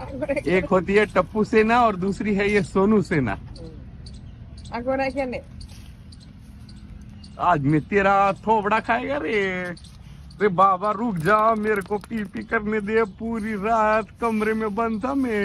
एक होती है टप्पू सेना और दूसरी है ये सोनू सेना आज मैं तेरा थोबड़ा खाएगा रे रे बाबा रुक जा मेरे को पी पी करने दे पूरी रात कमरे में बंद था मैं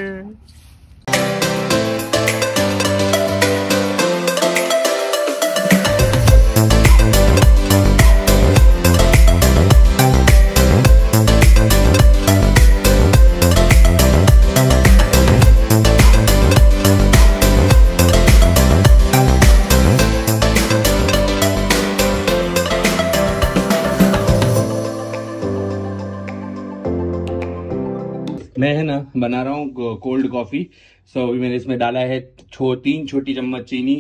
बना रहा हूँ कोल्ड कॉफ़ी सो अभी मैंने इसमें डाला है छो तीन छोटी चम्मच चीनी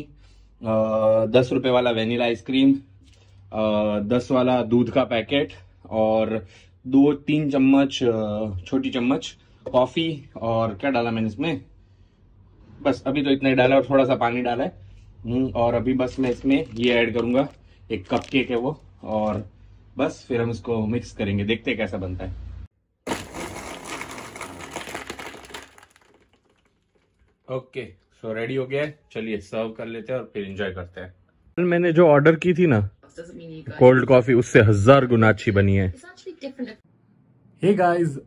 दस रुपए वाला वेनिला आइसक्रीम दस वाला दूध का पैकेट और दो तीन चम्मच छोटी चम्मच कॉफ़ी और क्या डाला मैंने इसमें बस अभी तो इतना ही डाला और थोड़ा सा पानी डाला है हम्म, और अभी बस मैं इसमें ये ऐड करूंगा एक कप केक है वो और बस फिर हम इसको मिक्स करेंगे देखते हैं कैसा बनता है ओके सो रेडी हो गया है चलिए सर्व कर लेते हैं और फिर एंजॉय करते हैं कल मैंने जो ऑर्डर की थी ना कोल्ड कॉफी उससे हजार गुना अच्छी बनी है हे गाइस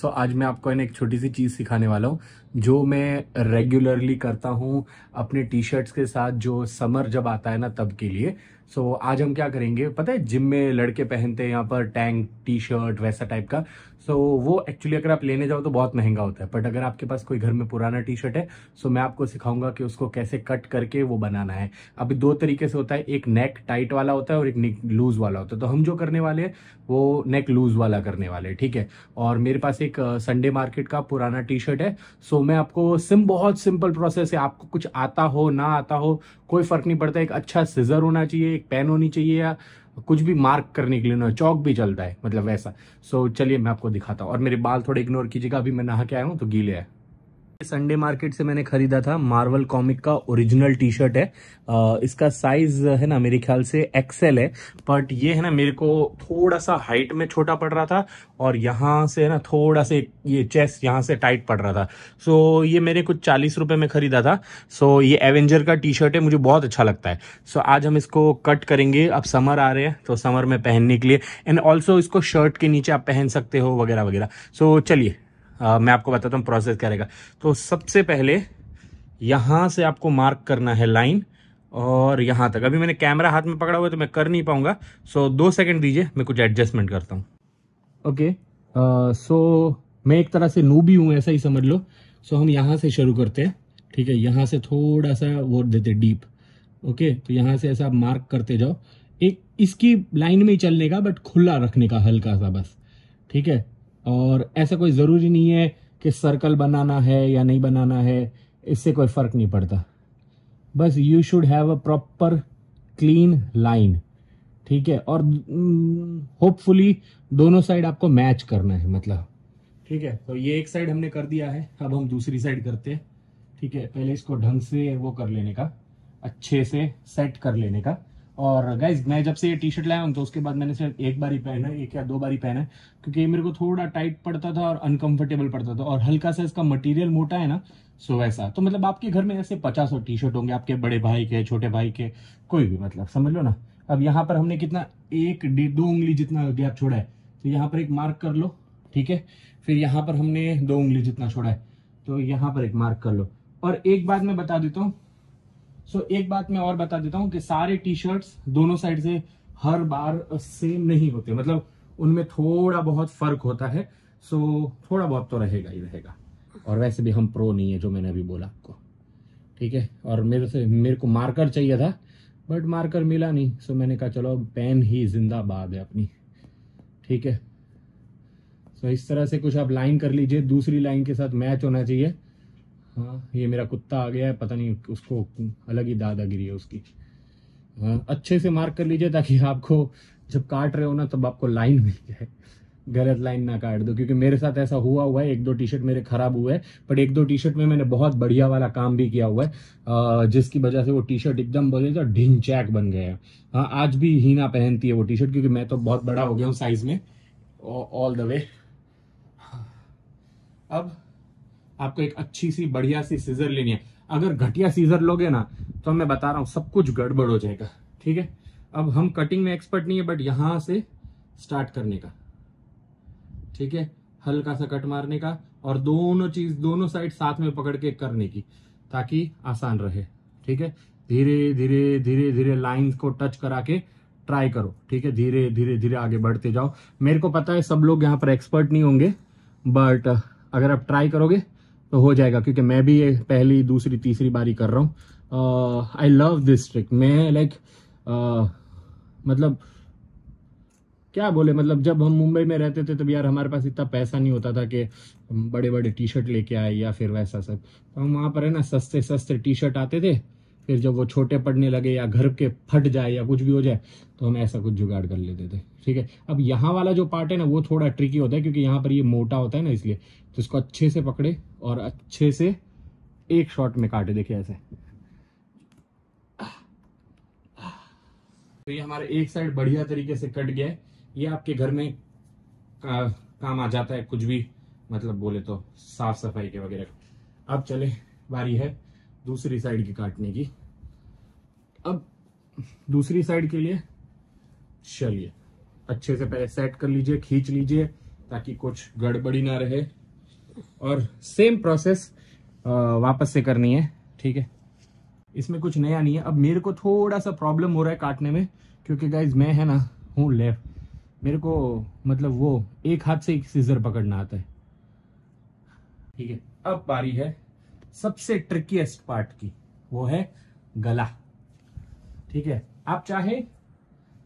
सो आज मैं आपको एक छोटी सी चीज़ सिखाने वाला हूँ जो मैं रेगुलरली करता हूँ अपने टी शर्ट्स के साथ जो समर जब आता है ना तब के लिए सो so, आज हम क्या करेंगे पता है जिम में लड़के पहनते हैं यहाँ पर टैंक टी शर्ट वैसा टाइप का सो so, वो एक्चुअली अगर आप लेने जाओ तो बहुत महंगा होता है बट अगर आपके पास कोई घर में पुराना टी शर्ट है सो so मैं आपको सिखाऊंगा कि उसको कैसे कट करके वो बनाना है अभी दो तरीके से होता है एक नेक टाइट वाला होता है और एक नेक लूज वाला होता है तो हम जो करने वाले हैं वो नेक लूज वाला करने वाले ठीक है और मेरे पास एक संडे मार्केट का पुराना टी शर्ट है सो सो तो मैं आपको सिम बहुत सिंपल प्रोसेस है आपको कुछ आता हो ना आता हो कोई फर्क नहीं पड़ता एक अच्छा सीजर होना चाहिए एक पेन होनी चाहिए या कुछ भी मार्क करने के लिए ना चौक भी चलता है मतलब वैसा सो so, चलिए मैं आपको दिखाता हूँ और मेरे बाल थोड़े इग्नोर कीजिएगा अभी मैं नहा के आया हूँ तो गीले है संडे मार्केट से मैंने खरीदा था मार्वल कॉमिक का ओरिजिनल टी शर्ट है आ, इसका साइज है ना मेरे ख्याल से एक्सेल है बट ये है ना मेरे को थोड़ा सा हाइट में छोटा पड़ रहा था और यहाँ से है ना थोड़ा से ये चेस्ट यहाँ से टाइट पड़ रहा था सो so, ये मैंने कुछ चालीस रुपये में खरीदा था सो so, ये एवेंजर का टी शर्ट है मुझे बहुत अच्छा लगता है सो so, आज हम इसको कट करेंगे अब समर आ रहे हैं तो समर में पहनने के लिए एंड ऑल्सो इसको शर्ट के नीचे आप पहन सकते हो वगैरह वगैरह सो चलिए आ, मैं आपको बताता हूँ प्रोसेस क्या रहेगा तो सबसे पहले यहाँ से आपको मार्क करना है लाइन और यहाँ तक अभी मैंने कैमरा हाथ में पकड़ा हुआ है तो मैं कर नहीं पाऊंगा सो दो सेकंड दीजिए मैं कुछ एडजस्टमेंट करता हूँ ओके सो मैं एक तरह से नू भी हूँ ऐसा ही समझ लो सो so, हम यहाँ से शुरू करते हैं ठीक है यहाँ से थोड़ा सा वो देते डीप ओके तो यहाँ से ऐसा मार्क करते जाओ एक इसकी लाइन में ही चलने का बट खुला रखने का हल्का सा बस ठीक है और ऐसा कोई ज़रूरी नहीं है कि सर्कल बनाना है या नहीं बनाना है इससे कोई फ़र्क नहीं पड़ता बस you should have a proper clean line ठीक है और होपफुली हम्म, दोनों साइड आपको मैच करना है मतलब ठीक है तो ये एक साइड हमने कर दिया है अब हम दूसरी साइड करते हैं ठीक है पहले इसको ढंग से वो कर लेने का अच्छे से सेट कर लेने का और गाइज मैं जब से ये टी शर्ट लाया हूँ तो उसके बाद मैंने सिर्फ एक बार ही पहना एक या दो बार ही पहना है क्योंकि ये मेरे को थोड़ा टाइट पड़ता था और अनकंफर्टेबल पड़ता था और हल्का सा इसका मटेरियल मोटा है ना सो वैसा तो मतलब आपके घर में ऐसे पचास और टी शर्ट होंगे आपके बड़े भाई के छोटे भाई के कोई भी मतलब समझ लो ना अब यहाँ पर हमने कितना एक दो उंगली जितना गैप छोड़ा है तो यहाँ पर एक मार्क कर लो ठीक है फिर यहाँ पर हमने दो उंगली जितना छोड़ा है तो यहाँ पर एक मार्क कर लो और एक बात मैं बता देता हूँ सो एक बात मैं और बता देता हूँ कि सारे टी शर्ट्स दोनों साइड से हर बार सेम नहीं होते मतलब उनमें थोड़ा बहुत फर्क होता है सो थोड़ा बहुत तो रहेगा ही रहेगा और वैसे भी हम प्रो नहीं है जो मैंने अभी बोला आपको ठीक है और मेरे से मेरे को मार्कर चाहिए था बट मार्कर मिला नहीं सो मैंने कहा चलो पेन ही जिंदाबाद है अपनी ठीक है सो इस तरह से कुछ आप लाइन कर लीजिए दूसरी लाइन के साथ मैच होना चाहिए हाँ ये मेरा कुत्ता आ गया है पता नहीं उसको अलग ही दादागिरी है उसकी हाँ अच्छे से मार्क कर लीजिए ताकि आपको जब काट रहे हो ना तब आपको लाइन मिल जाए गलत लाइन ना काट दो क्योंकि मेरे साथ ऐसा हुआ हुआ है एक दो टी शर्ट मेरे खराब हुए हैं बट एक दो टी शर्ट में मैंने बहुत बढ़िया वाला काम भी किया हुआ है जिसकी वजह से वो टी शर्ट एकदम बोले तो ढिंचैक बन गया हाँ आज भी हीना पहनती है वो टी शर्ट क्योंकि मैं तो बहुत बड़ा हो गया हूँ साइज में ऑल द वे अब आपको एक अच्छी सी बढ़िया सी सीजर लेनी है अगर घटिया सीजर लोगे ना तो मैं बता रहा हूँ सब कुछ गड़बड़ हो जाएगा ठीक है अब हम कटिंग में एक्सपर्ट नहीं है बट यहाँ से स्टार्ट करने का ठीक है हल्का सा कट मारने का और दोनों चीज दोनों साइड साथ में पकड़ के करने की ताकि आसान रहे ठीक है धीरे धीरे धीरे धीरे लाइंस को टच करा के ट्राई करो ठीक है धीरे धीरे धीरे आगे बढ़ते जाओ मेरे को पता है सब लोग यहाँ पर एक्सपर्ट नहीं होंगे बट अगर आप ट्राई करोगे तो हो जाएगा क्योंकि मैं भी ये पहली दूसरी तीसरी बारी कर रहा हूँ आई लव दिस ट्रिक मैं लाइक like, uh, मतलब क्या बोले मतलब जब हम मुंबई में रहते थे तब यार हमारे पास इतना पैसा नहीं होता था कि बड़े बड़े टी शर्ट लेके आए या फिर वैसा सब तो हम वहाँ पर है ना सस्ते सस्ते टी शर्ट आते थे फिर जब वो छोटे पड़ने लगे या घर के फट जाए या कुछ भी हो जाए तो हम ऐसा कुछ जुगाड़ कर लेते थे ठीक है अब यहाँ वाला जो पार्ट है ना वो थोड़ा ट्रिकी होता है क्योंकि यहाँ पर ये मोटा होता है ना इसलिए तो इसको अच्छे से पकड़े और अच्छे से एक शॉट में काटे देखिए ऐसे तो ये हमारे एक साइड बढ़िया तरीके से कट गया है ये आपके घर में का, काम आ जाता है कुछ भी मतलब बोले तो साफ सफाई के वगैरह अब चले बारी है दूसरी साइड की काटने की अब दूसरी साइड के लिए चलिए अच्छे से पहले सेट कर लीजिए खींच लीजिए ताकि कुछ गड़बड़ी ना रहे और सेम प्रोसेस वापस से करनी है ठीक है इसमें कुछ नया नहीं है अब मेरे को थोड़ा सा प्रॉब्लम हो रहा है काटने में क्योंकि गाइज मैं है ना हूँ लेफ्ट मेरे को मतलब वो एक हाथ से एक सीजर पकड़ना आता है ठीक है अब पारी है सबसे ट्रिकीएस्ट पार्ट की वो है गला ठीक है आप चाहे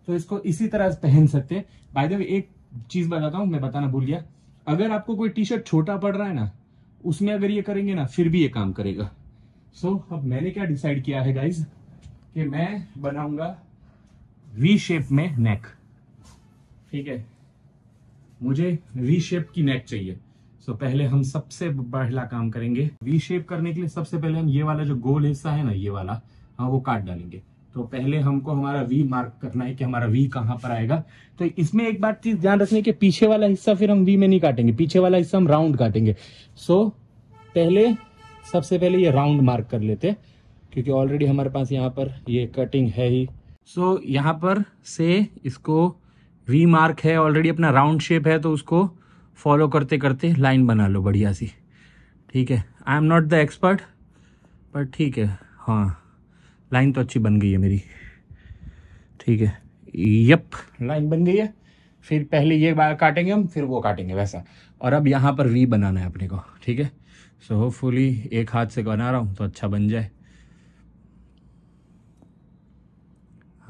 तो इसको इसी तरह पहन सकते हैं बाय द वे एक चीज बताता हूं मैं बताना भूल गया अगर आपको कोई टी शर्ट छोटा पड़ रहा है ना उसमें अगर ये करेंगे ना फिर भी ये काम करेगा सो so, अब मैंने क्या डिसाइड किया है गाइज कि मैं बनाऊंगा वी शेप में नेक ठीक है मुझे वी शेप की नेक चाहिए सो so, पहले हम सबसे पहला काम करेंगे वी शेप करने के लिए सबसे पहले हम ये वाला जो गोल हिस्सा है ना ये वाला हाँ वो काट डालेंगे तो पहले हमको हमारा वी मार्क करना है कि हमारा वी कहाँ पर आएगा तो इसमें एक बात चीज ध्यान रखनी कि पीछे वाला हिस्सा फिर हम वी में नहीं काटेंगे पीछे वाला हिस्सा हम राउंड काटेंगे सो so, पहले सबसे पहले ये राउंड मार्क कर लेते क्योंकि ऑलरेडी हमारे पास यहाँ पर ये कटिंग है ही सो so, यहाँ पर से इसको वी मार्क है ऑलरेडी अपना राउंड शेप है तो उसको फॉलो करते करते लाइन बना लो बढ़िया सी ठीक है I am not the expert पर ठीक है हाँ लाइन तो अच्छी बन गई है मेरी ठीक है यप लाइन बन गई है फिर पहले ये बार काटेंगे हम फिर वो काटेंगे वैसा और अब यहाँ पर वी बनाना है अपने को ठीक है सो होपफुली एक हाथ से बना रहा हूँ तो अच्छा बन जाए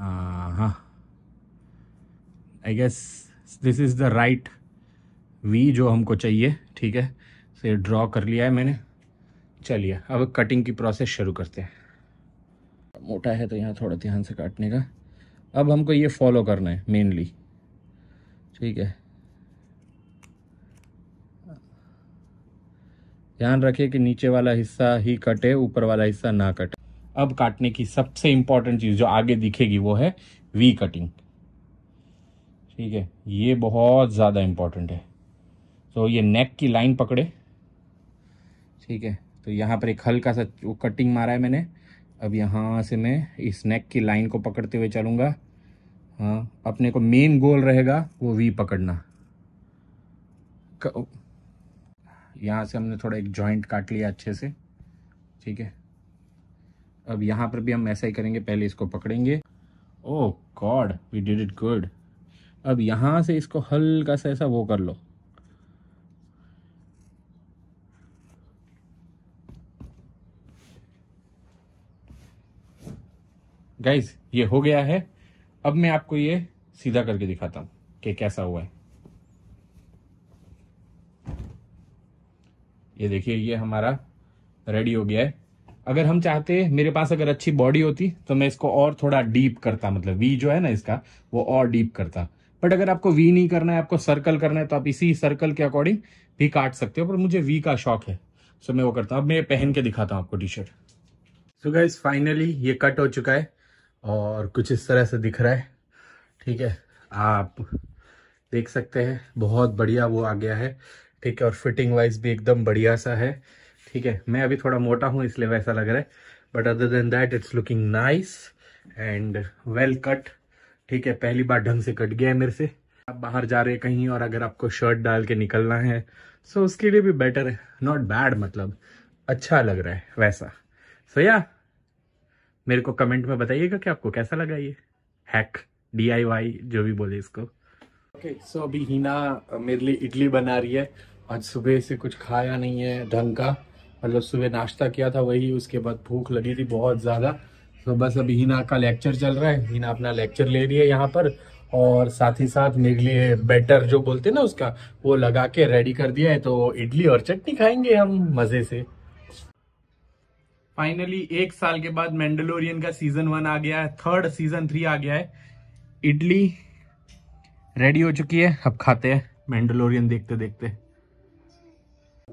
हाँ हाँ I guess this is the right V जो हमको चाहिए ठीक है से ड्रॉ कर लिया है मैंने चलिए अब कटिंग की प्रोसेस शुरू करते हैं मोटा है तो यहाँ थोड़ा ध्यान से काटने का अब हमको ये फॉलो करना है मेनली ठीक है ध्यान रखिए कि नीचे वाला हिस्सा ही कटे ऊपर वाला हिस्सा ना कटे अब काटने की सबसे इम्पॉर्टेंट चीज़ जो आगे दिखेगी वो है वी कटिंग ठीक है ये बहुत ज़्यादा इम्पॉर्टेंट है सो ये नेक की लाइन पकड़े ठीक है तो यहाँ पर एक हल्का सा वो कटिंग मारा है मैंने अब यहाँ से मैं इस नेक की लाइन को पकड़ते हुए चलूँगा हाँ अपने को मेन गोल रहेगा वो वी पकड़ना यहाँ से हमने थोड़ा एक जॉइंट काट लिया अच्छे से ठीक है अब यहाँ पर भी हम ऐसा ही करेंगे पहले इसको पकड़ेंगे oh God we did it good अब यहाँ से इसको हल्का सा ऐसा वो कर लो गाइज ये हो गया है अब मैं आपको ये सीधा करके दिखाता हूं कि कैसा हुआ है ये देखिए ये हमारा रेडी हो गया है अगर हम चाहते मेरे पास अगर अच्छी बॉडी होती तो मैं इसको और थोड़ा डीप करता मतलब वी जो है ना इसका वो और डीप करता बट अगर आपको वी नहीं करना है आपको सर्कल करना है तो आप इसी सर्कल के अकॉर्डिंग भी काट सकते हो पर मुझे वी का शौक है सो मैं वो करता हूँ अब मैं पहन के दिखाता हूँ आपको T shirt so guys finally ये कट हो चुका है और कुछ इस तरह से दिख रहा है ठीक है आप देख सकते हैं बहुत बढ़िया वो आ गया है ठीक है और फिटिंग वाइज भी एकदम बढ़िया सा है ठीक है मैं अभी थोड़ा मोटा हूँ इसलिए वैसा लग रहा है but other than that it's looking nice and well cut ठीक है पहली बार ढंग से कट गया है मेरे से आप बाहर जा रहे कहीं और अगर आपको शर्ट डाल के निकलना है सो so उसके लिए भी बेटर है नॉट बैड मतलब अच्छा लग रहा है वैसा सो so, या yeah, मेरे को कमेंट में बताइएगा कि आपको कैसा लगा ये हैक डी जो भी बोले इसको ओके okay, सो so अभी हिना मेरे लिए इडली बना रही है आज सुबह से कुछ खाया नहीं है ढंग का मतलब सुबह नाश्ता किया था वही उसके बाद भूख लगी थी बहुत ज़्यादा तो बस अभी हिना का लेक्चर चल रहा है हिना अपना लेक्चर ले रही है यहाँ पर और साथ ही साथ मेरे लिए बैटर जो बोलते हैं ना उसका वो लगा के रेडी कर दिया है तो इडली और चटनी खाएंगे हम मज़े से फाइनली एक साल के बाद मैंडलोरियन का सीजन वन आ गया है थर्ड सीजन थ्री आ गया है इडली रेडी हो चुकी है अब खाते हैं मैंडलोरियन देखते देखते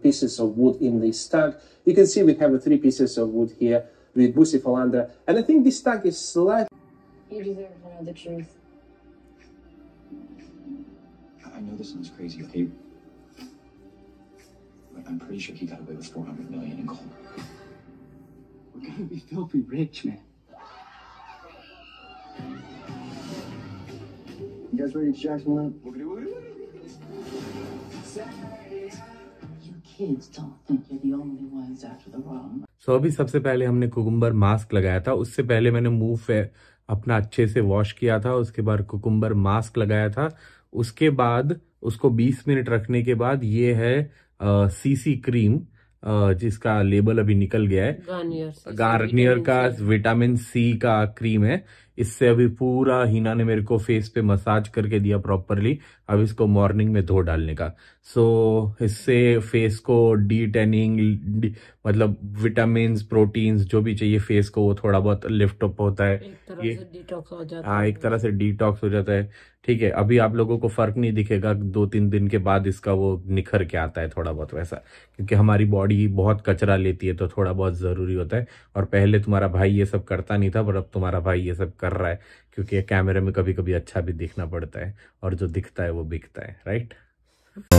pieces of wood in this tag you can see we have three pieces of wood here with bucifalander and i think this tag is slightly you deserve to know the truth i know this sounds crazy okay but i'm pretty sure he got away with 400 million in gold We're gonna be filthy rich, man. You guys ready to jack some lamp? So so, अभी सबसे पहले हमने cucumber mask लगाया था उससे पहले मैंने मुंह अपना अच्छे से वॉश किया था उसके बाद कुकुम्बर मास्क लगाया था उसके बाद उसको 20 मिनट रखने के बाद ये है आ, सीसी क्रीम जिसका लेबल अभी निकल गया है गार्नियर का विटामिन सी का क्रीम है इससे अभी पूरा हिना ने मेरे को फेस पे मसाज करके दिया प्रॉपरली अब इसको मॉर्निंग में धो डालने का सो so, इससे फेस को डी टेनिंग मतलब विटामिन प्रोटीन्स जो भी चाहिए फेस को वो थोड़ा बहुत लिफ्टअप होता है ये हाँ एक तरह से डिटॉक्स हो, हो जाता है ठीक है अभी आप लोगों को फर्क नहीं दिखेगा दो तीन दिन के बाद इसका वो निखर के आता है थोड़ा बहुत वैसा क्योंकि हमारी बॉडी बहुत कचरा लेती है तो थोड़ा बहुत ज़रूरी होता है और पहले तुम्हारा भाई ये सब करता नहीं था पर अब तुम्हारा भाई ये सब कर रहा है क्योंकि कैमरे में कभी कभी अच्छा भी दिखना पड़ता है और जो दिखता है वो बिकता है राइट